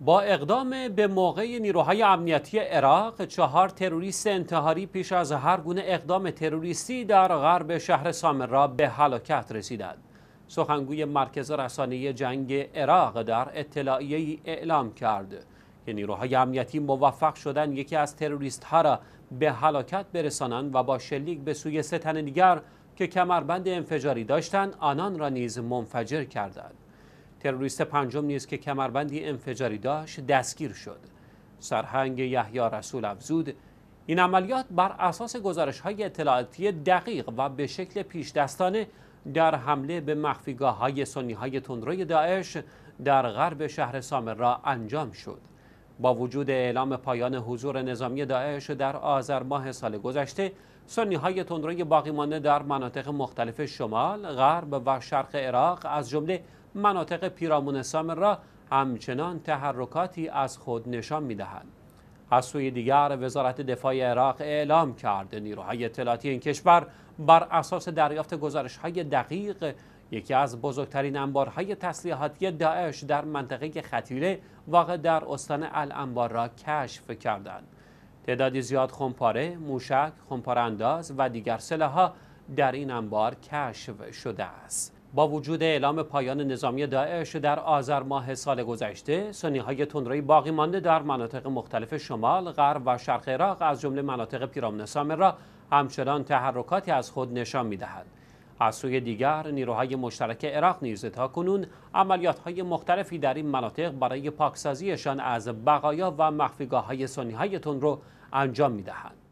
با اقدام به موقع نیروهای امنیتی عراق چهار تروریست انتحاری پیش از هر گونه اقدام تروریستی در غرب شهر سامرا به هلاکت رسیدند سخنگوی مرکز رسانه جنگ عراق در اطلاعیه اعلام کرد که نیروهای امنیتی موفق شدن یکی از تروریست ها را به هلاکت برسانند و با شلیک به سوی ستن دیگر که کمربند انفجاری داشتند آنان را نیز منفجر کردند تروریست پنجم نیز که کمربندی انفجاری داشت دستگیر شد سرهنگ یحیی رسول افزود این عملیات بر اساس گزارش های اطلاعاتی دقیق و به شکل پیش در حمله به مخفیگاه های سنی های تندروی داعش در غرب شهر را انجام شد با وجود اعلام پایان حضور نظامی داعش در آذر ماه سال گذشته سنی های تندروی باقی در مناطق مختلف شمال، غرب و شرق عراق از جمله مناطق پیرامون را همچنان تحرکاتی از خود نشان دهند. از سوی دیگر وزارت دفاع عراق اعلام کرد نیروهای اطلاعاتی این کشور بر اساس دریافت گزارش های دقیق یکی از بزرگترین انبارهای تسلیحاتی داعش در منطقه خطیره واقع در استان الانبار را کشف کردند تعدادی زیاد خمپاره، موشک، خمپاره انداز و دیگر سلاح‌ها در این انبار کشف شده است. با وجود اعلام پایان نظامی داعش در آذر ماه سال گذشته سنی های تندروی باقی مانده در مناطق مختلف شمال، غرب و شرق عراق از جمله مناطق پیرامون سامر را همچنان تحرکاتی از خود نشان میدهند. از سوی دیگر نیروهای مشترک عراق نیز تا کنون عملیات های مختلفی در این مناطق برای پاکسازیشان از بقایا و مخفیگاه های سنی های تندرو انجام میدهند.